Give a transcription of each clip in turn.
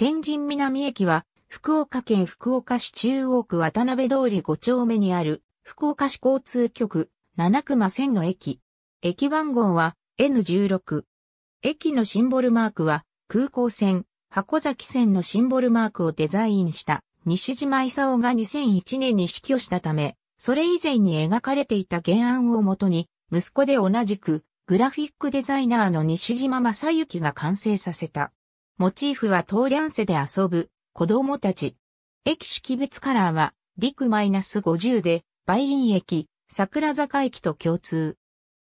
天神南駅は、福岡県福岡市中央区渡辺通り5丁目にある、福岡市交通局、七熊線の駅。駅番号は N16。駅のシンボルマークは、空港線、箱崎線のシンボルマークをデザインした西島勲が2001年に死去したため、それ以前に描かれていた原案をもとに、息子で同じくグラフィックデザイナーの西島正幸が完成させた。モチーフは通りゃんせで遊ぶ子供たち。駅識別カラーは、陸マイナス50で、梅林駅、桜坂駅と共通。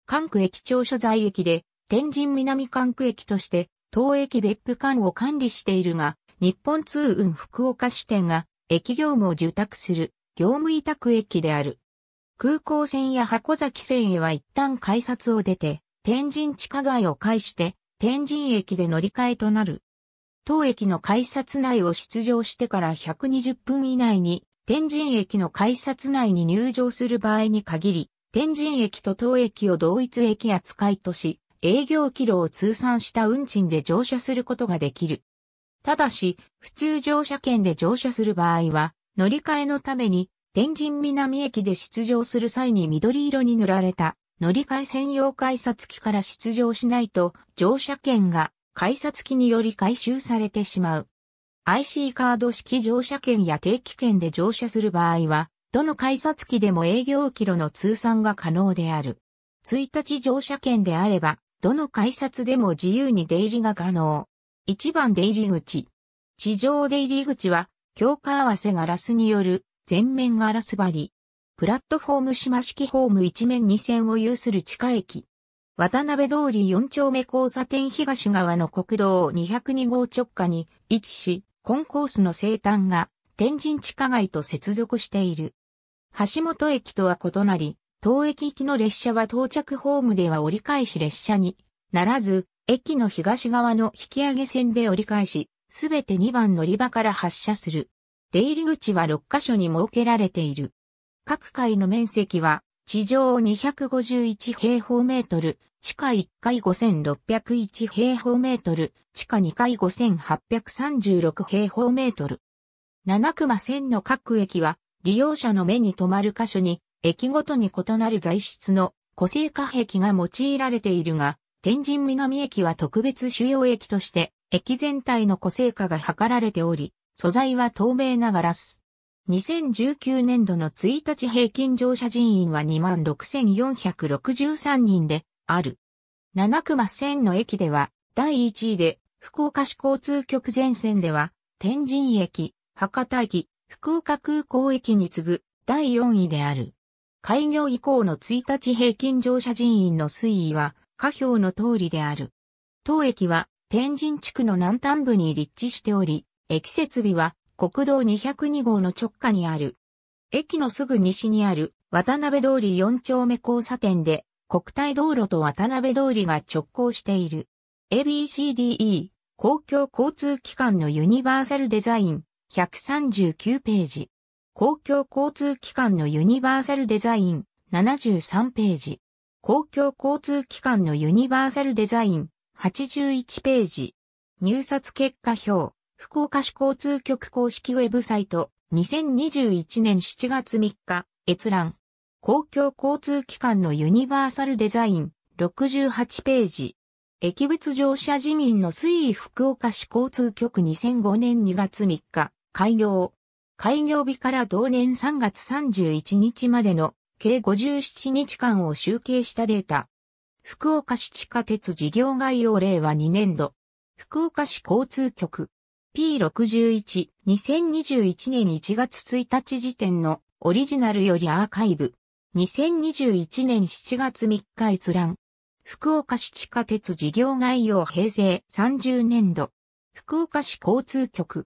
関区駅長所在駅で、天神南関区駅として、当駅別府間を管理しているが、日本通運福岡支店が、駅業務を受託する、業務委託駅である。空港線や箱崎線へは一旦改札を出て、天神地下街を介して、天神駅で乗り換えとなる。当駅の改札内を出場してから120分以内に、天神駅の改札内に入場する場合に限り、天神駅と当駅を同一駅扱いとし、営業キロを通算した運賃で乗車することができる。ただし、普通乗車券で乗車する場合は、乗り換えのために、天神南駅で出場する際に緑色に塗られた乗り換え専用改札機から出場しないと乗車券が改札機により回収されてしまう。IC カード式乗車券や定期券で乗車する場合は、どの改札機でも営業キロの通算が可能である。1日乗車券であれば、どの改札でも自由に出入りが可能。1番出入り口。地上出入り口は、強化合わせガラスによる全面ガラス張り。プラットフォーム島式ホーム一面2線を有する地下駅。渡辺通り4丁目交差点東側の国道202号直下に位置し、コンコースの生誕が天神地下街と接続している。橋本駅とは異なり、当駅行きの列車は到着ホームでは折り返し列車にならず、駅の東側の引き上げ線で折り返し、すべて2番乗り場から発車する。出入り口は6カ所に設けられている。各階の面積は地上251平方メートル、地下1階5601平方メートル、地下2階5836平方メートル。七熊線の各駅は、利用者の目に留まる箇所に、駅ごとに異なる材質の個性化壁が用いられているが、天神南駅は特別主要駅として、駅全体の個性化が図られており、素材は透明なガラス。2019年度の1日平均乗車人員は26,463人である。七熊線の駅では第1位で、福岡市交通局前線では、天神駅、博多駅、福岡空港駅に次ぐ第4位である。開業以降の1日平均乗車人員の推移は、下表の通りである。当駅は天神地区の南端部に立地しており、駅設備は国道202号の直下にある。駅のすぐ西にある渡辺通り4丁目交差点で国体道路と渡辺通りが直行している。ABCDE 公共交通機関のユニバーサルデザイン139ページ。公共交通機関のユニバーサルデザイン73ページ。公共交通機関のユニバーサルデザイン81ページ。入札結果表。福岡市交通局公式ウェブサイト、2021年7月3日、閲覧。公共交通機関のユニバーサルデザイン、68ページ。駅別乗車自民の推移福岡市交通局2005年2月3日、開業。開業日から同年3月31日までの計57日間を集計したデータ。福岡市地下鉄事業概要令和2年度。福岡市交通局。P61、2021年1月1日時点のオリジナルよりアーカイブ。2021年7月3日閲覧。福岡市地下鉄事業概要平成30年度。福岡市交通局。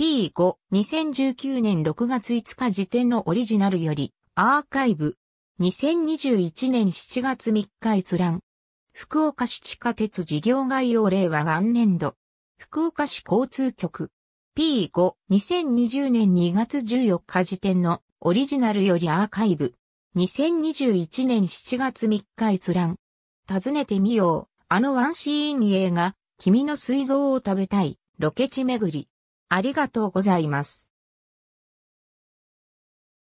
P5、2019年6月5日時点のオリジナルよりアーカイブ。2021年7月3日閲覧。福岡市地下鉄事業概要令和元年度。福岡市交通局 P5 2020年2月14日時点のオリジナルよりアーカイブ2021年7月3日閲覧訪ねてみようあのワンシーン映画君の水蔵を食べたいロケ地巡りありがとうございます